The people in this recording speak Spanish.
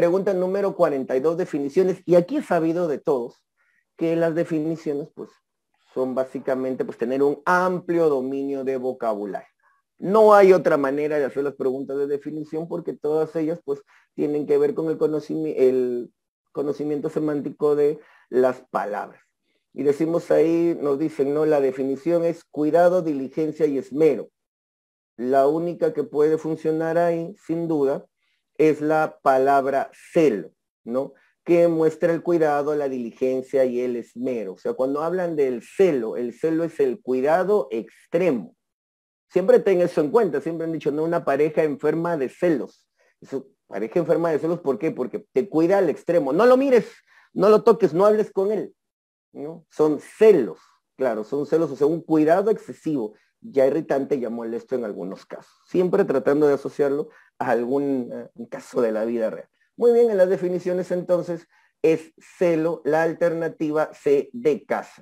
Pregunta número 42, definiciones. Y aquí he sabido de todos que las definiciones, pues, son básicamente, pues, tener un amplio dominio de vocabulario. No hay otra manera de hacer las preguntas de definición porque todas ellas, pues, tienen que ver con el, el conocimiento semántico de las palabras. Y decimos ahí, nos dicen, no, la definición es cuidado, diligencia y esmero. La única que puede funcionar ahí, sin duda, es la palabra celo, ¿no? Que muestra el cuidado, la diligencia y el esmero. O sea, cuando hablan del celo, el celo es el cuidado extremo. Siempre ten eso en cuenta, siempre han dicho, no una pareja enferma de celos. pareja enferma de celos, ¿por qué? Porque te cuida al extremo. No lo mires, no lo toques, no hables con él. ¿no? Son celos, claro, son celos, o sea, un cuidado excesivo ya irritante, ya molesto en algunos casos, siempre tratando de asociarlo a algún eh, caso de la vida real. Muy bien, en las definiciones entonces es celo, la alternativa C de casa.